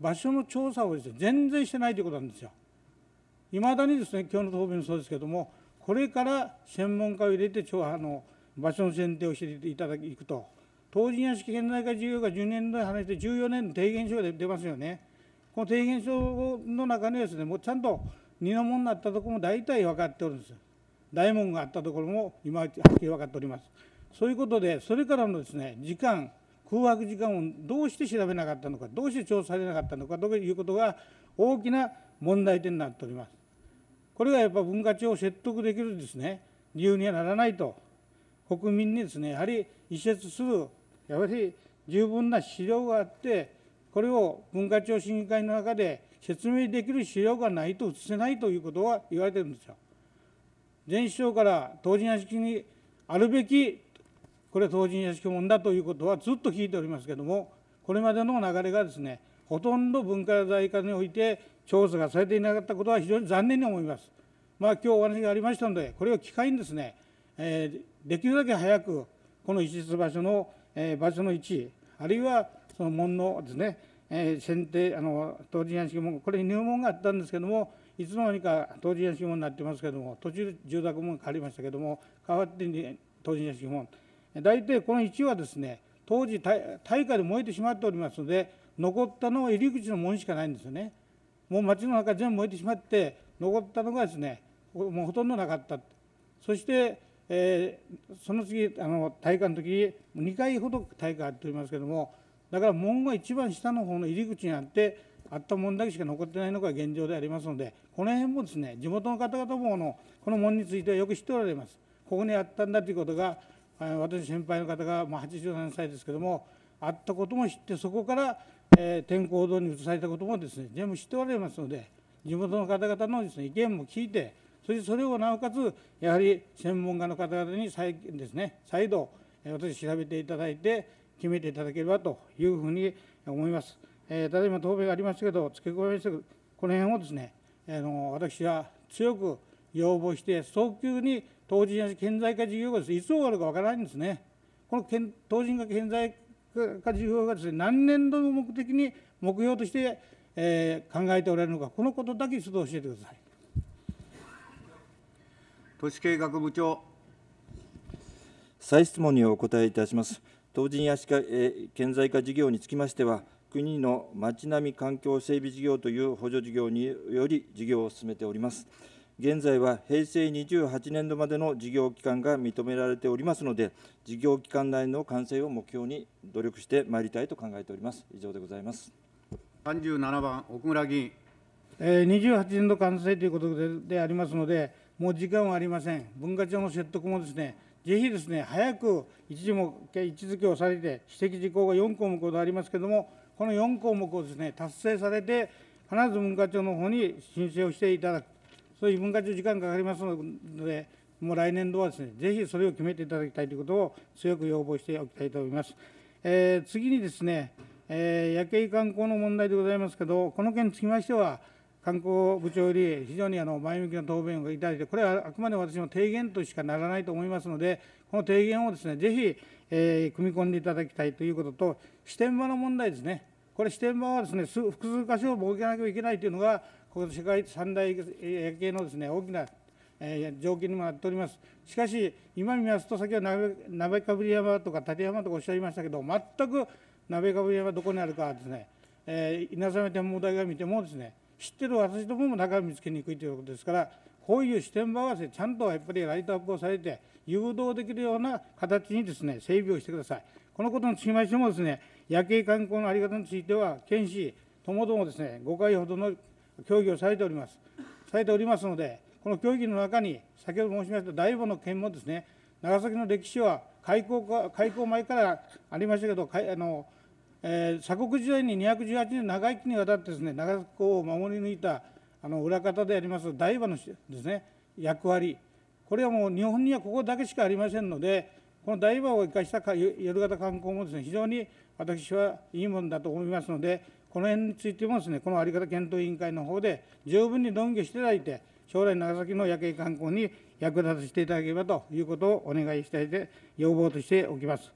場所の調査をです、ね、全然してないということなんですよ。いまだにですね今日の答弁もそうですけどもこれから専門家を入れて査の場所の選定をしていただくと当人屋敷現代化事業が10年に話して14年の提言書が出ますよね。この提言書の中にですねもうちゃんと二の門になったところも大体分かっておるんです。大門があったところも今はっきり分かっております。そういうことでそれからのですね時間空白時間をどうして調べなかったのかどうして調査されなかったのかということが大きな問題点になっております。これがやっぱ文化庁を説得できるですね理由にはならないと国民にですねやはり移設するやはり十分な資料があってこれを文化庁審議会の中で説明できる資料がないと移せないということは言われてるんですよ。前首相から当時の式にあるべきこれは当人屋敷門だということはずっと聞いておりますけれどもこれまでの流れがですねほとんど文化財化において調査がされていなかったことは非常に残念に思います。まあ、今日お話がありましたのでこれを機会にですね、えー、できるだけ早くこの一室場所の、えー、場所の位置あるいはその門のですね、えー、選定あの当人屋敷門これ入門があったんですけれどもいつの間にか当人屋敷門になってますけれども途中住宅門が変わりましたけれども変わって、当人屋敷門大体この1はですね、当時大、火で燃えてしまっておりますので、残ったのは入り口の門しかないんですよね。もう町の中全部燃えてしまって、残ったのがですね、もうほとんどなかった。そして、えー、その次、あの大火の時2回ほど大火があっておりますけれども、だから門が一番下の方の入り口にあって、あった門だけしか残ってないのが現状でありますので、この辺もですね、地元の方々ものこの門についてはよく知っておられます。ここにあったんだということが私先輩の方が、まあ、87歳ですけども会ったことも知ってそこから、え天候堂に移されたこともですね全部知っておられますので地元の方々のです、ね、意見も聞いてそしてそれをなおかつやはり専門家の方々に再ですね再度私調べていただいて決めていただければというふうに思います。えー、ただいま答弁がありましたけど付け加えましたけどこの辺をですね、あの私は強く要望して早急に当人や顕在化事業がです、ね、いつ終わるかわからないんですね。この当人が顕在化事業がです、ね、何年度の目的に目標として、えー、考えておられるのか、このことだけ一度教えてください。都市計画部長再質問にお答えいたします。当人や顕在化事業につきましては、国の町並み環境整備事業という補助事業により事業を進めております。現在は平成28年度までの事業期間が認められておりますので、事業期間内の完成を目標に努力してまいりたいと考えております。以上でございます。37番、奥村議員。28年度完成ということでありますので、もう時間はありません。文化庁の説得もですね、ぜひですね、早く一時も位置づけをされて、指摘事項が4項目ほどありますけれども、この4項目をですね、達成されて、必ず文化庁の方に申請をしていただく。そういう分割時間がかかりますので、もう来年度はですね、ぜひそれを決めていただきたいということを強く要望しておきたいと思います。えー、次にですね、えー、夜景観光の問題でございますけど、この件につきましては、観光部長より非常にあの前向きな答弁をいただいて、これはあくまで私の提言としかならないと思いますので、この提言をですね、ぜひ、えー、組み込んでいただきたいということと、視点場の問題ですね、これ、視点場はですね、複数箇所を設けなきゃいけないというのが、これ世界三大夜景のです、ね、大きな条件にもなっております。しかし、今見ますと、先ほど鍋かぶり山とか立山とかおっしゃいましたけど、全く鍋かぶり山どこにあるかですね、えー、稲沢天文台が見てもですね、知ってる私どもも中を見つけにくいということですから、こういう視点合わせ、ちゃんとやっぱりライトアップをされて、誘導できるような形にですね、整備をしてください。このことにつきましてもですね、夜景観光のあり方については、県市ともどもですね、5回ほどの協議をされております。されておりますので、この協議の中に、先ほど申しました第5の件もですね、長崎の歴史は開港か開港前からありましたけど、あのえー、鎖国時代に218年長生きにわたってですね長崎港を守り抜いたあの裏方であります大場のですね役割これはもう日本にはここだけしかありませんのでこの大場を生かした夜型観光もですね非常に私はいいものだと思いますのでこの辺についてもですね、この在り方検討委員会の方で十分に論議していただいて、将来長崎の夜景観光に *laughs* 役立てせていただければということをお願いしたいで、要望としておきます。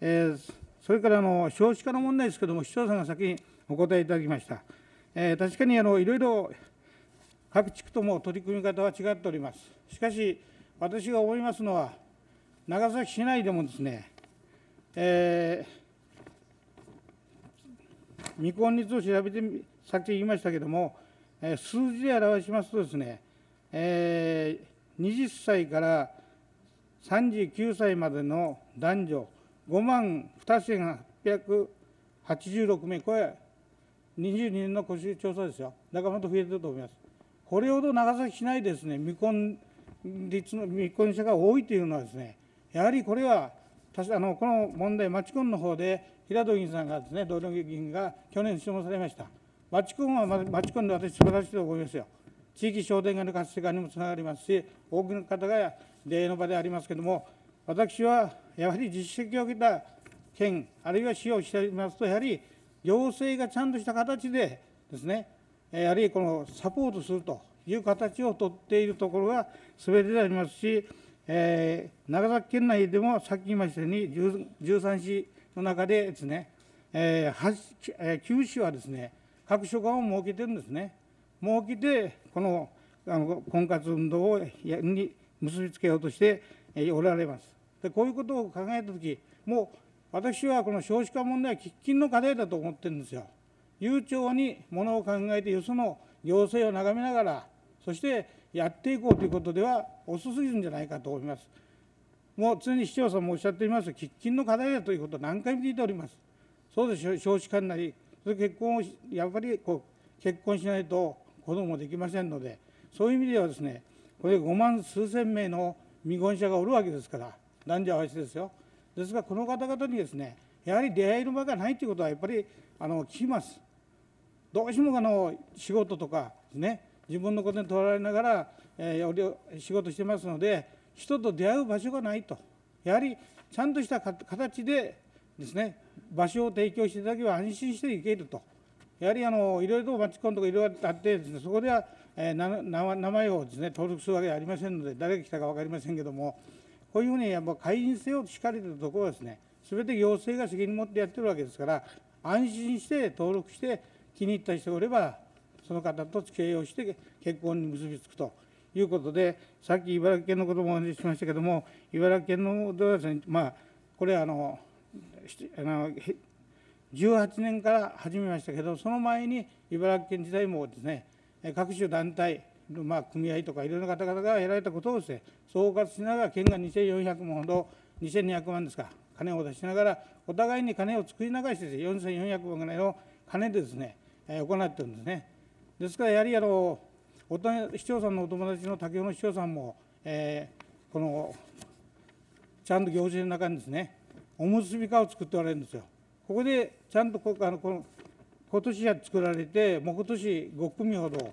えー、それからあの少子化の問題ですけれども、市長さんが先にお答えいただきました。えー、確かにあのいろいろ各地区とも取り組み方は違っております。しかし、私が思いますのは、長崎市内でもですね、えー未婚率を調べてさっき言いましたけれども、えー、数字で表しますとですね、えー、20歳から39歳までの男女5万2886名、これ、22年の個人調査ですよ、だからもっと増えてると思います。これほど長崎市内ですね、未婚率の未婚者が多いというのはですね、やはりこれは、あのこの問題、町コンの方で平戸銀さんがですね、同僚議員が去年質問されました。町君は町君チで私、素晴らしいと思いますよ。地域商店街の活性化にもつながりますし、多くの方が出会いの場でありますけれども、私はやはり実績を受けた県、あるいは市をしておりますと、やはり行政がちゃんとした形でですね、やはりこのサポートするという形を取っているところがすべてでありますし、えー、長崎県内でもさっき言いましたように、13市の中でですね、えー、九州はですね、各所管を設けてるんですね。設けて、このあの婚活運動をに結びつけようとして、えー、おられます。でこういうことを考えたとき、もう私はこの少子化問題は喫緊の課題だと思ってるんですよ。悠長にものを考えて、よその行政を眺めながら、そしてやっていこうということでは遅すぎるんじゃないかと思います。もう常に市長さんもおっしゃっています、喫緊の課題だということを何回も聞いております。そうでしょ少子化になり、それ結婚をやっぱりこう結婚しないと子供もできませんので、そういう意味ではですね、これ5万数千名の未婚者がおるわけですから、男女合わせですよ。ですが、この方々にですね、やはり出会いの場がないということはやっぱりあの聞きます。どうしてもあの仕事とかね、自分のことにとらわれながら、えー、仕事してますので、人と出会う場所がないとやはりちゃんとした形でですね場所を提供していただければ安心して行けるとやはりあのいろいろとマッチコンとかいろいろあってです、ね、そこでは、名前をです、ね、登録するわけではありませんので誰が来たか分かりませんけどもこういうふうにやっぱ会員制を敷かれているところはですねべて行政が責任を持ってやってるわけですから安心して登録して気に入った人がおればその方と付き合いをして結婚に結びつくと。いうことで、さっき茨城県のこともお話ししましたけれども、茨城県のではですね、まあ、これあの、あの18年から始めましたけど、その前に茨城県時代もですね、各種団体、まあ、組合とかいろんな方々がやられたことをですね、総括しながら、県が2400万ほど、2200万ですか、金を出しながら、お互いに金を作り流して4400万ぐらいの金でですね、行ってるんですね。ですから、やはりあのおた市長さんのお友達の竹尾の市長さんも、えー、このちゃんと行政の中にですねおむすび課を作っておられるんですよ。ここでちゃんとこあのこの今年は作られてもう今年5組ほど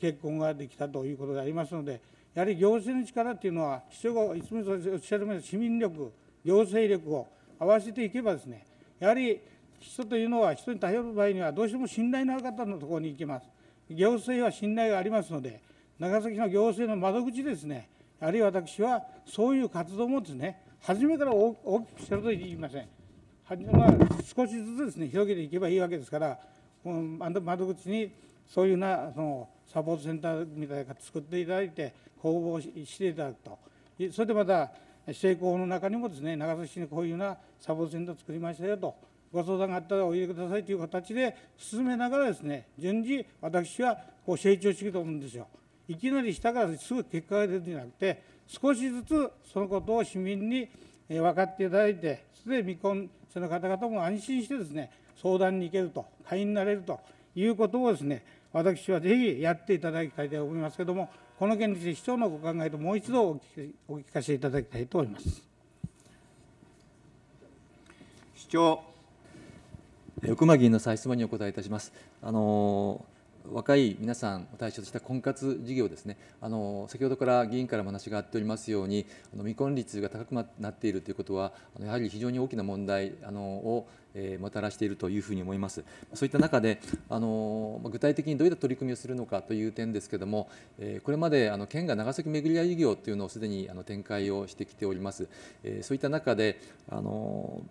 結婚ができたということでありますのでやはり行政の力っていうのは市長がいつもおっしゃるように市民力行政力を合わせていけばですねやはり人というのは人に頼る場合にはどうしても信頼のある方のところに行きます。行政は信頼がありますので、長崎の行政の窓口ですね、あるいは私はそういう活動もですね、初めから大きくしてると言いません。初めは少しずつですね、広げていけばいいわけですから、窓口にそういうなそのサポートセンターみたいなのを作っていただいて、公募していただくと、それでまた、成功の中にもですね、長崎市にこういうようなサポートセンターを作りましたよと。ご相談があったらお入れくださいという形で進めながらですね順次私はこう成長していくと思うんですよ。いきなり下からすぐ結果が出るんじゃなくて少しずつそのことを市民に分かっていただいてすでに未婚者の方々も安心してですね相談に行けると会員になれるということをですね私はぜひやっていただきたいと思いますけれどもこの件について市長のご考えともう一度お聞かせいただきたいと思います。市長奥間議員の再質問にお答えいたします。あの若い皆さんを対象とした婚活事業ですね、あの先ほどから議員からも話があっておりますように、あの未婚率が高くなっているということは、あのやはり非常に大きな問題あのを、えー、もたらしているというふうに思います。そういった中で、あの具体的にどういった取り組みをするのかという点ですけれども、えー、これまであの県が長崎巡り合い事業というのをすでにあの展開をしてきております。えー、そういった中であの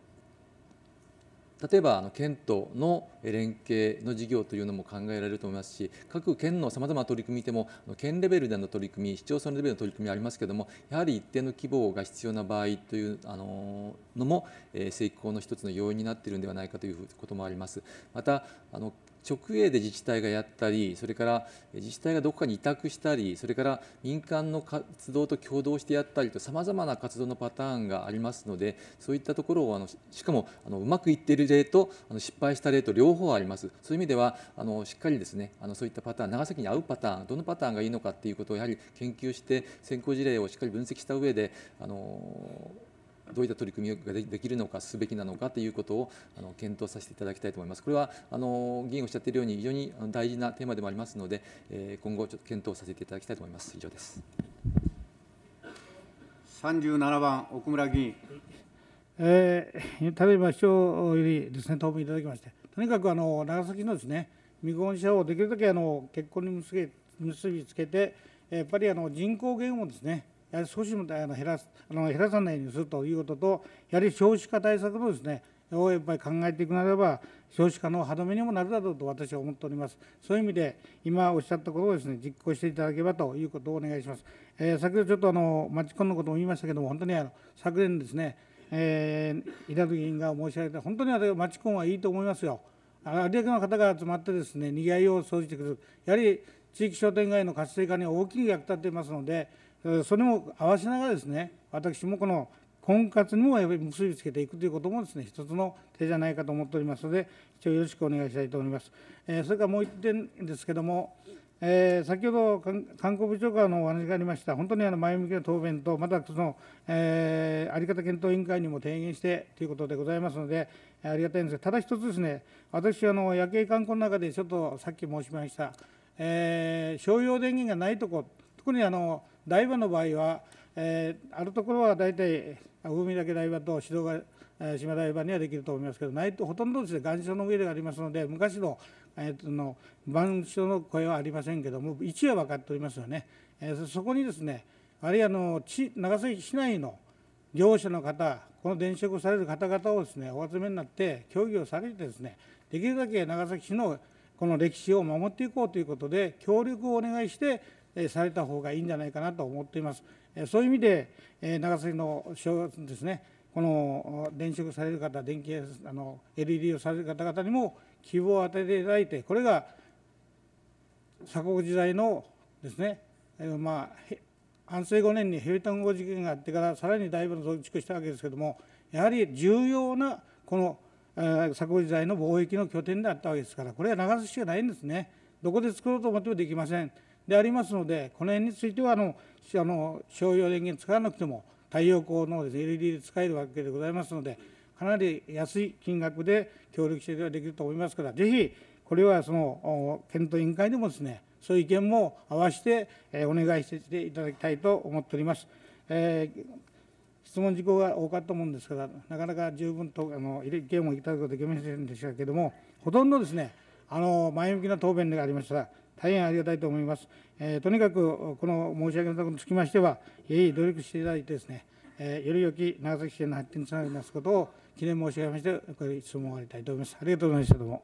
例えばあの県との連携の事業というのも考えられると思いますし各県のさまざまな取り組みでも県レベルでの取り組み市町村レベルの取り組みありますけれどもやはり一定の規模が必要な場合というあののも成功の一つの要因になっているのではないかということもあります。またあの直営で自治体がやったりそれから自治体がどこかに委託したりそれから民間の活動と共同してやったりとさまざまな活動のパターンがありますのでそういったところをあのしかもあのうまくいっている例とあの失敗した例と両方ありますそういう意味ではあのしっかりですねあのそういったパターン長崎に合うパターンどのパターンがいいのかっていうことをやはり研究して先行事例をしっかり分析した上であのどういった取り組みができるのかすべきなのかということをあの検討させていただきたいと思います。これはあの議員おっしゃっているように非常に大事なテーマでもありますので、えー、今後ちょっと検討させていただきたいと思います。以上です。37番奥村議員。えー、ただいま市長よりですね答弁いただきまして、とにかくあの長崎のですね未婚者をできるだけあの結婚に結びつけて、やっぱりあの人口減をですねやはり少しもあの減らすあの減らさないようにするということと、やはり少子化対策のですねをやっぱり考えていくならば、少子化の歯止めにもなるだろうと私は思っております。そういう意味で、今おっしゃったことをですね実行していただければということをお願いします。えー、先ほどちょっとあのマコンのことも言いましたけども、本当にあの昨年ですね、えー、稲議員が申し上げた、本当に町コンはいいと思いますよ。あだけの方が集まってですね、にぎわいを生じてくる、やはり地域商店街の活性化に大きく役立っていますので、それも合わせながらですね私もこの婚活にも結びつけていくということもですね一つの手じゃないかと思っておりますので一応よろしくお願いしたいと思います。えそれからもう1点ですけどもえー、先ほど韓国部長からのお話がありました、本当にあの前向きな答弁と、またその、えー、あり方検討委員会にも提言してということでございますので、ありがたいんですが、ただ一つですね、私、あの夜景観光の中でちょっとさっき申しました、えー、商用電源がないところ、特にあの台場の場合は、えー、あるところは大体海岳台場と指導が島台場にはできると思いますけどないとほとんどですね岩礁の上でありますので昔の,、えー、との岩礁の声はありませんけども位置は分かっておりますよね、えー、そこにですねあるいはの長崎市内の業者の方この電飾される方々をですねお集めになって協議をされてですねできるだけ長崎市のこの歴史を守っていこうということで協力をお願いしてされた方がいいんじゃないかなと思っています。そういう意味で、長崎のですね、この電飾される方、電気あの LED をされる方々にも希望を与えていただいて、これが鎖国時代のですね、まあ、安政5年に平坦号事件があってから、さらに大分の増築したわけですけれども、やはり重要なこの鎖国時代の貿易の拠点であったわけですから、これは長崎しかないんですね。どこで作ろうと思ってもできません。でありますので、この辺についてはあのあの商用電源使わなくても、太陽光のです、ね、LED で使えるわけでございますので、かなり安い金額で協力していただけると思いますから、ぜひ、これはその検討委員会でもですね、そういう意見も合わせてお願いしていただきたいと思っております。えー、質問事項が多かったもんですから、なかなか十分とあの意見をいただくことができませんでしたけれども、ほとんどですね、あの前向きな答弁でありました。大変ありがたいと思います。えー、とにかく、この申し上げたことにつきましては、鋭い努力していただいてですね、えー、より良き長崎県の発展につながりますことを、記念申し上げまして、これ質問を終わりたいと思います。ありがとうございました。どうも。